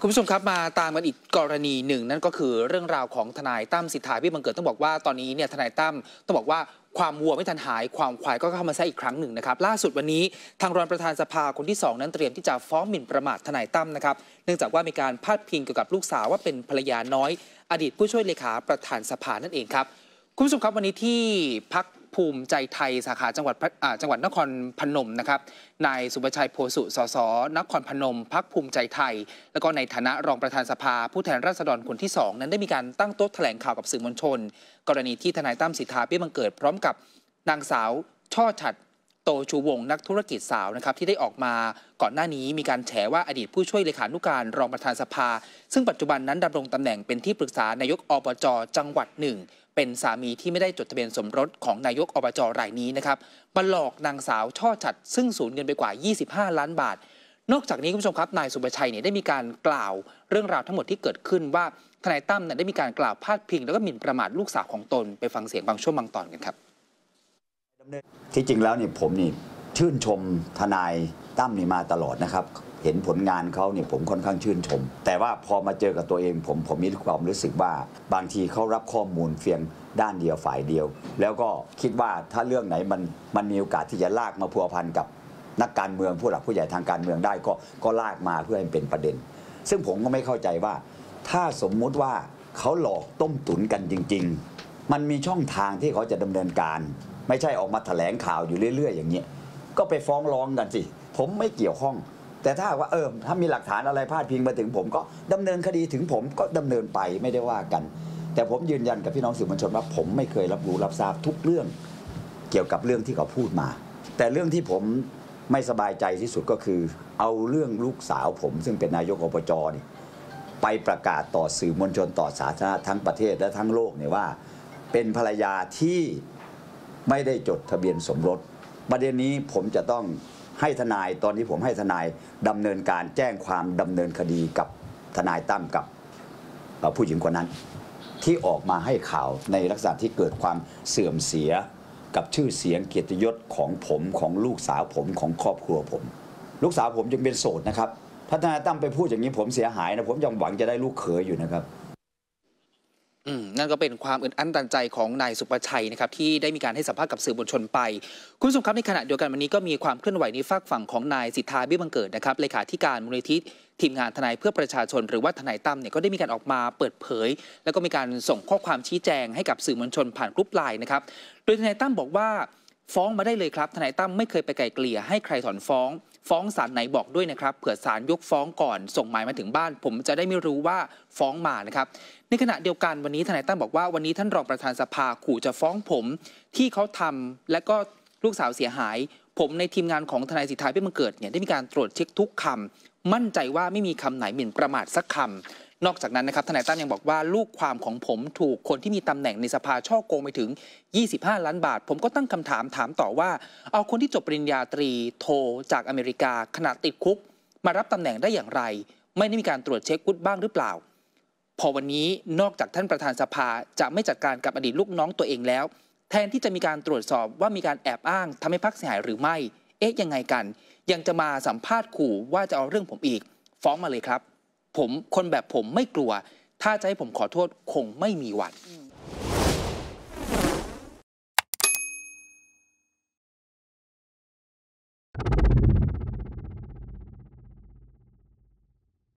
คุณผู้ชมครับมาตามกันอีกกรณีหนึ่งนั่นก็คือเรื่องราวของทนายตั้มสิทธาพี่บังเกิดต้องบอกว่าตอนนี้เนี่ยทนายตั้มต้องบอกว่าความวัวไม่ทันหายความควายก็เข้ามาแทรกอีกครั้งหนึ่งนะครับล่าสุดวันนี้ทางรองประธานสภาคนที่ 2 นั้นเตรียมที่จะฟ้องหมิ่นประมาททนายตั้มนะครับเนื่องจากว่ามีการพาดพิงเกี่ยวกับลูกสาวว่าเป็นภรรยาน้อยอดีตผู้ช่วยเลขาประธานสภานั่นเองครับคุณผู้ชมครับวันนี้ที่พักภูมิใจไทยสาขาจังหวัดจังหวัดนครพนมนะครับ นายสุะชัยโพสุสสนครพนมพักภูมิใจไทย แล้วก็ในฐานะรองประธานสภา ผู้แทนราษฎรคนที่ 2 นั้นได้มีการตั้งโต๊ะแถลงข่าวกับสื่อมวลชน กรณีที่ทนายตั้มสิทธาเบี้ยบังเกิด พร้อมกับนางสาวช่อฉัดโตชูวงนักธุรกิจสาวนะครับที่ได้ออกมาก่อนหน้านี้มีการแฉว่าอดีตผู้ช่วยเลขานุการรองประธานสภา ซึ่งปัจจุบันนั้นดำรงตำแหน่งเป็นที่ปรึกษา นายกอบจจังหวัดหนึ่งเป็นสามีที่ไม่ได้จดทะเบียนสมรสของนายกอบจรายนี้นะครับมาหลอกนางสาวช่อฉัดซึ่งสูญเงินไปกว่า 25 ล้านบาท นอกจากนี้คุณผู้ชมครับ นายสุประชัยเนี่ยได้มีการกล่าวเรื่องราวทั้งหมดที่เกิดขึ้น ว่าทนายตั้มเนี่ยได้มีการกล่าวพาดพิง แล้วก็หมิ่นประมาทลูกสาวของตนไปฟังเสียงบางช่วงบางตอนกันครับที่จริงแล้วเนี่ยผมนี่ชื่นชม ทนายตั้มนี่มาตลอดนะครับ เห็นผลงานเขาเนี่ยผมค่อนข้างชื่นชม แต่ว่าพอมาเจอกับตัวเองผมผมมีความรู้สึกว่า บางทีเขารับข้อมูลเพียงด้านเดียวฝ่ายเดียว แล้วก็คิดว่าถ้าเรื่องไหนมันมันมีโอกาสที่จะลากมาพัวพันกับนักการเมืองผู้หลักผู้ใหญ่ทางการเมืองได้ก็ก็ลากมาเพื่อให้เป็นประเด็น ซึ่งผมก็ไม่เข้าใจว่า ถ้าสมมุติว่าเขาหลอกต้มตุ๋นกันจริง ๆ มันมีช่องทางที่เขาจะดำเนินการ ไม่ใช่ออกมาแถลงข่าวอยู่เรื่อย ๆ อย่างนี้ก็ไปฟ้องร้องกันสิ ผมไม่เกี่ยวข้อง แต่ถ้าว่าเออ ถ้ามีหลักฐานอะไรพาดพิงมาถึงผมก็ดำเนินคดีถึงผมก็ดำเนินไปไม่ได้ว่ากัน แต่ผมยืนยันกับพี่น้องสื่อมวลชนว่าผมไม่เคยรับรู้รับทราบทุกเรื่อง เกี่ยวกับเรื่องที่เขาพูดมา แต่เรื่องที่ผมไม่สบายใจที่สุดก็คือ เอาเรื่องลูกสาวผมซึ่งเป็นนายกอบจนี่ไปประกาศต่อสื่อมวลชน ต่อสาธารณะทั้งประเทศและทั้งโลกเนี่ยว่า เป็นภรรยาที่ไม่ได้จดทะเบียนสมรสประเด็นนี้ผมจะต้องให้ทนายตอนนี้ผมให้ทนายดำเนินการแจ้งความดำเนินคดีกับทนายตั้มกับผู้หญิงคนนั้นที่ออกมาให้ข่าวในลักษณะที่เกิดความเสื่อมเสีย กับชื่อเสียงเกียรติยศของผมของลูกสาวผมของครอบครัวผม ลูกสาวผมยังเป็นโสดนะครับถ้าทนายตั้มไปพูดอย่างนี้ผมเสียหายนะผมยังหวังจะได้ลูกเขยอยู่นะครับนั่นก็เป็นความอึดอั้นตันใจของนายสุประชัยนะครับที่ได้มีการให้สัมภาษณ์กับสื่อมวลชนไป คุณสุขครับในขณะเดียวกันวันนี้ก็มีความเคลื่อนไหวในฝากฝั่งของนายสิทธาเบี้ยบังเกิดนะครับเลขาธิการมูลนิธิทีมงานทนายเพื่อประชาชนหรือว่าทนายตั้มเนี่ยก็ได้มีการออกมาเปิดเผย แล้วก็มีการส่งข้อความชี้แจง ให้กับสื่อมวลชนผ่านกรุ๊ปไลน์นะครับโดยทนายตั้มบอกว่าฟ้องมาได้เลยครับ ทนายตั้มไม่เคยไปไกลเกลี่ยให้ใครถอนฟ้องฟ้องศาลไหนบอกด้วยนะครับเผื่อศาลยกฟ้องก่อนส่งหมายมาถึงบ้านผม จะได้ไม่รู้ว่าฟ้องมานะครับ ในขณะเดียวกันวันนี้ทนายตั้มบอกว่าวันนี้ท่านรองประธานสภาขู่จะฟ้องผมที่เขาทำและก็ลูกสาวเสียหาย ผมในทีมงานของทนายสิทธาเพื่อมังเกิดเนี่ยได้มีการตรวจเช็คทุกคำ มั่นใจว่าไม่มีคำไหนหมิ่นประมาทสักคำ นอกจากนั้นนะครับทนายตั้มยังบอกว่าลูกความของผมถูกคนที่มีตำแหน่งในสภาช่อโกงไปถึง 25 ล้านบาท ผมก็ตั้งคำถามถามต่อว่า เอาคนที่จบปริญญาตรี โท จากอเมริกาขณะติดคุก มารับตำแหน่งได้อย่างไร ไม่ได้มีการตรวจเช็ควุฒิบ้างหรือเปล่า พอวันนี้นอกจากท่านประธานสภาจะไม่จัดการกับอดีตลูกน้องตัวเองแล้วแทนที่จะมีการตรวจสอบว่ามีการแอบอ้างทำให้พักเสียหายหรือไม่ เอ๊ะยังไงกัน ยังจะมาสัมภาษณ์ขู่ว่าจะเอาเรื่องผมอีกฟ้องมาเลยครับ ผมคนแบบผมไม่กลัว ถ้าจะให้ผมขอโทษคงไม่มีวัน